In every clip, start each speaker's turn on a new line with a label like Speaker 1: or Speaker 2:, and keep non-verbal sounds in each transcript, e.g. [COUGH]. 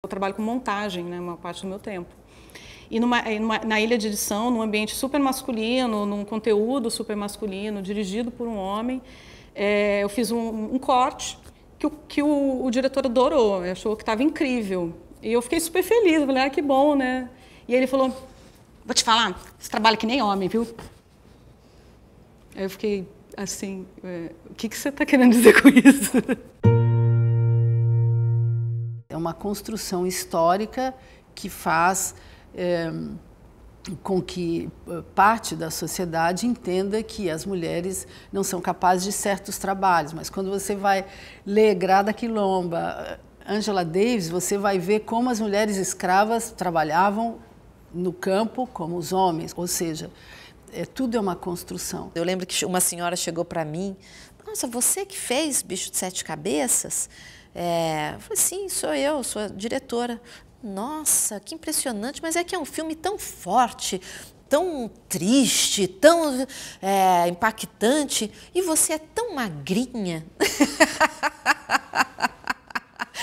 Speaker 1: Eu trabalho com montagem, né, uma parte do meu tempo. E numa, é, numa, na ilha de edição, num ambiente super masculino, num conteúdo super masculino, dirigido por um homem, é, eu fiz um, um corte que, o, que o, o diretor adorou, achou que estava incrível. E eu fiquei super feliz, falei, ah, que bom, né? E ele falou, vou te falar, você trabalha
Speaker 2: que nem homem, viu? Aí eu fiquei assim, é, o que, que você está querendo dizer com isso? [LAUGHS] uma construção histórica que faz é, com que eh, parte da sociedade entenda que as mulheres não são capazes de certos trabalhos. Mas quando você vai ler Grada Quilomba, Angela Davis, você vai ver como as mulheres escravas trabalhavam no campo como os homens, ou seja, é, tudo é uma construção. Eu lembro que uma senhora chegou para mim nossa, você
Speaker 3: que fez Bicho de Sete Cabeças? É, eu falei, sim, sou eu, sou a diretora. Nossa, que impressionante, mas é que é um filme tão forte, tão triste, tão é, impactante, e você é tão magrinha. [LAUGHS]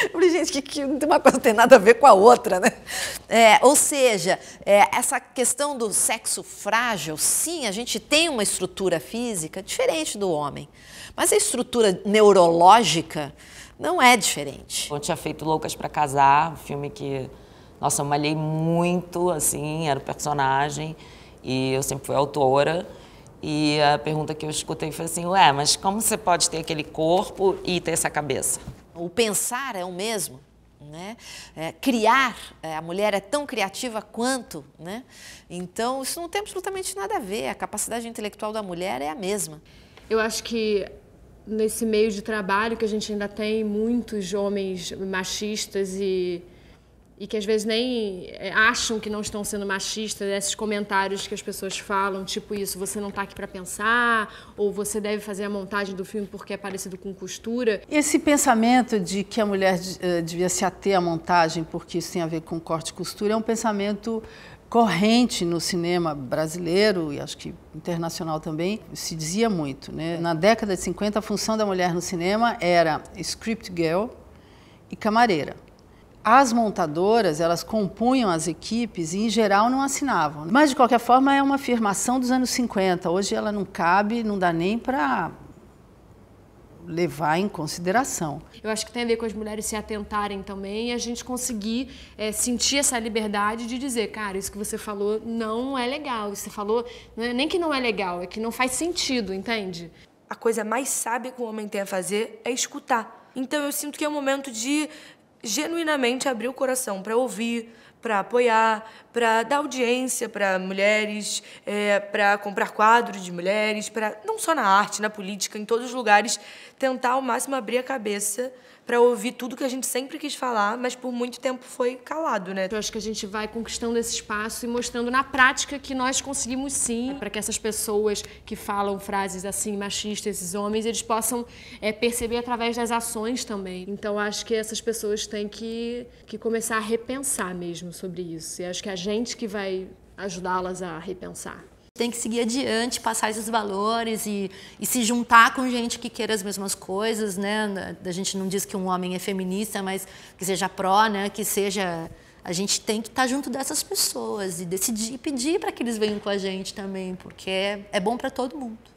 Speaker 3: Eu falei, gente, que, que uma coisa tem nada a ver com a outra, né? É, ou seja, é, essa questão do sexo frágil, sim, a gente tem uma estrutura física diferente do homem. Mas a estrutura neurológica não é diferente. Eu tinha feito Loucas para Casar, um filme que, nossa, eu malhei muito, assim, era o personagem, e eu sempre fui autora. E a pergunta que eu escutei foi assim: ué, mas como você pode ter aquele corpo e ter essa cabeça? O pensar é o mesmo. Né? É, criar, é, a mulher é tão criativa quanto, né? então isso não tem absolutamente nada a ver, a capacidade intelectual da mulher é a mesma. Eu acho que nesse
Speaker 4: meio de trabalho que a gente ainda tem muitos homens machistas e, e que às vezes nem é, acham que não estão sendo machistas, esses comentários que as pessoas falam, tipo isso, você não está aqui para pensar, ou você deve fazer a montagem do filme porque é parecido
Speaker 2: com costura. Esse pensamento de que a mulher eh, devia se ater à montagem porque isso tem a ver com corte e costura é um pensamento corrente no cinema brasileiro e acho que internacional também, se dizia muito. Né? Na década de 50, a função da mulher no cinema era script girl e camareira. As montadoras, elas compunham as equipes e, em geral, não assinavam. Né? Mas, de qualquer forma, é uma afirmação dos anos 50. Hoje ela não cabe, não dá nem para levar em consideração.
Speaker 4: Eu acho que tem a ver com as mulheres se atentarem também e a gente conseguir é, sentir essa liberdade de dizer, cara, isso que você falou não é legal, isso que você falou,
Speaker 1: é, nem que não é legal, é que não faz sentido, entende? A coisa mais sábia que o homem tem a fazer é escutar. Então eu sinto que é o um momento de genuinamente abrir o coração para ouvir, para apoiar, para dar audiência para mulheres, é, para comprar quadros de mulheres, para não só na arte, na política, em todos os lugares, tentar ao máximo abrir a cabeça para ouvir tudo que a gente sempre quis falar, mas por muito tempo foi calado, né? Eu acho que a gente vai conquistando esse espaço e mostrando na prática que nós conseguimos
Speaker 4: sim, para que essas pessoas que falam frases assim machistas, esses homens, eles possam é, perceber através das ações também. Então acho que essas pessoas têm que, que começar a repensar mesmo sobre isso. E acho que é a gente que vai ajudá-las a repensar.
Speaker 3: Tem que seguir adiante, passar esses valores e, e, se juntar com gente que queira as mesmas coisas, né? A gente não diz que um homem é feminista, mas que seja pró, né? Que seja a gente tem que estar junto dessas pessoas e decidir pedir para que eles venham com a gente
Speaker 1: também, porque é, é bom para todo mundo.